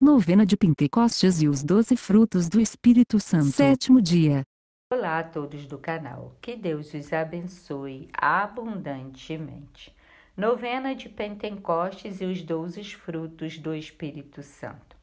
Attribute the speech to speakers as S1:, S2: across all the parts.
S1: Novena de Pentecostes e os Doze Frutos do Espírito Santo. Sétimo dia. Olá a todos do canal. Que Deus os abençoe abundantemente. Novena de Pentecostes e os Doze Frutos do Espírito Santo.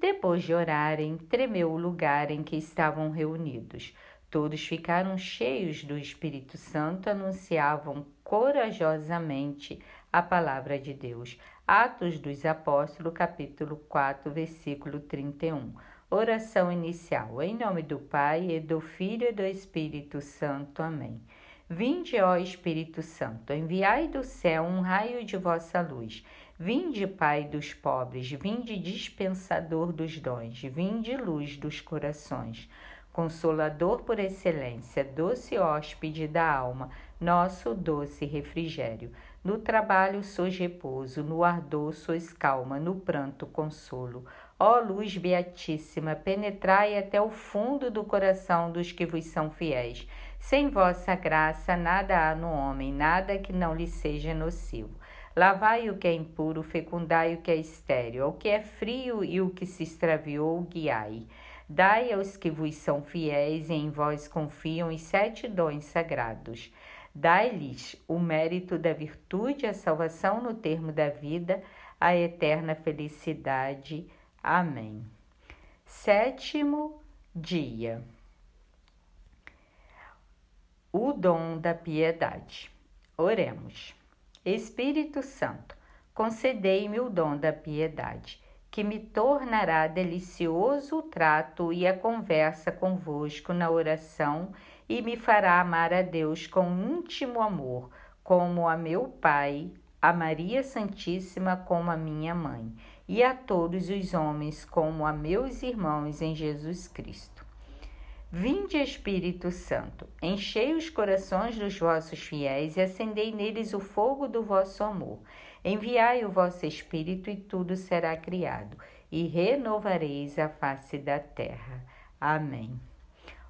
S1: Depois de orarem, tremeu o lugar em que estavam reunidos. Todos ficaram cheios do Espírito Santo, anunciavam corajosamente a palavra de Deus. Atos dos Apóstolos, capítulo 4, versículo 31. Oração inicial. Em nome do Pai, e do Filho e do Espírito Santo. Amém. Vinde, ó Espírito Santo, enviai do céu um raio de vossa luz. Vinde, Pai dos pobres, vinde, dispensador dos dons, vinde, luz dos corações. Consolador por excelência, doce hóspede da alma, nosso doce refrigério. No trabalho sois repouso, no ardor sois calma, no pranto consolo. Ó luz beatíssima, penetrai até o fundo do coração dos que vos são fiéis. Sem vossa graça nada há no homem, nada que não lhe seja nocivo. Lavai o que é impuro, fecundai o que é estéril, o que é frio e o que se extraviou, guiai. Dai aos que vos são fiéis e em vós confiam os sete dons sagrados. Dai-lhes o mérito da virtude, a salvação no termo da vida, a eterna felicidade. Amém. Sétimo dia. O dom da piedade. Oremos. Espírito Santo, concedei-me o dom da piedade, que me tornará delicioso o trato e a conversa convosco na oração e e me fará amar a Deus com íntimo amor, como a meu Pai, a Maria Santíssima como a minha mãe, e a todos os homens como a meus irmãos em Jesus Cristo. Vinde, Espírito Santo, enchei os corações dos vossos fiéis e acendei neles o fogo do vosso amor. Enviai o vosso Espírito e tudo será criado, e renovareis a face da terra. Amém.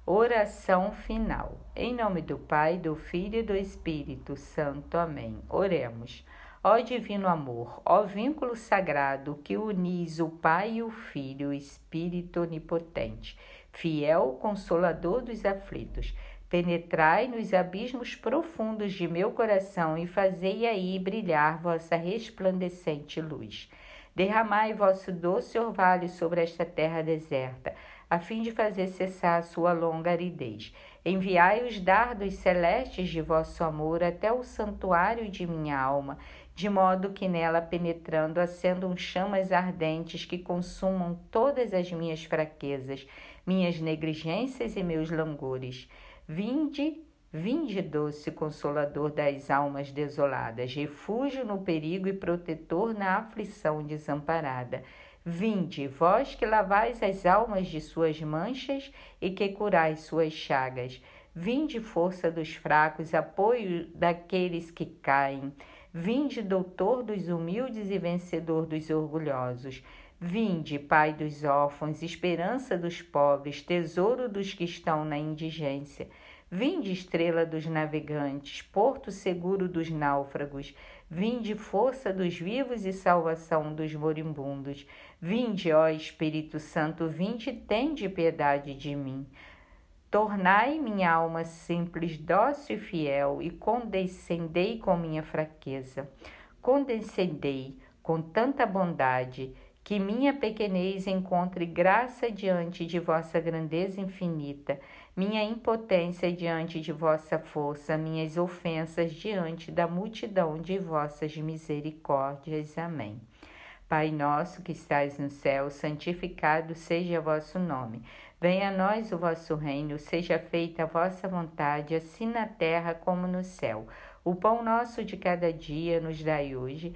S1: Oração final. Em nome do Pai, do Filho e do Espírito Santo. Amém. Oremos. Ó divino amor, ó vínculo sagrado que unis o Pai e o Filho, o Espírito onipotente, fiel consolador dos aflitos, penetrai nos abismos profundos de meu coração e fazei aí brilhar vossa resplandecente luz. Derramai vosso doce orvalho sobre esta terra deserta a fim de fazer cessar a sua longa aridez. Enviai os dardos celestes de vosso amor até o santuário de minha alma, de modo que nela penetrando acendam chamas ardentes que consumam todas as minhas fraquezas, minhas negligências e meus langores. Vinde, vinde, doce consolador das almas desoladas, refúgio no perigo e protetor na aflição desamparada. Vinde, vós que lavais as almas de suas manchas e que curais suas chagas. Vinde, força dos fracos, apoio daqueles que caem. Vinde, doutor dos humildes e vencedor dos orgulhosos. Vinde, Pai dos órfãos, esperança dos pobres, tesouro dos que estão na indigência. Vinde, estrela dos navegantes, porto seguro dos náufragos, vinde, força dos vivos e salvação dos moribundos. Vinde, ó Espírito Santo, vinde, tende piedade de mim. Tornai minha alma simples, dócil e fiel, e condescendei com minha fraqueza. Condescendei com tanta bondade que minha pequenez encontre graça diante de vossa grandeza infinita, minha impotência diante de vossa força, minhas ofensas diante da multidão de vossas misericórdias. Amém. Pai nosso que estais no céu, santificado seja vosso nome. Venha a nós o vosso reino, seja feita a vossa vontade, assim na terra como no céu. O pão nosso de cada dia nos dai hoje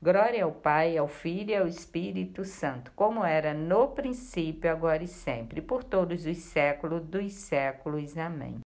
S1: Glória ao Pai, ao Filho e ao Espírito Santo, como era no princípio, agora e sempre, por todos os séculos dos séculos. Amém.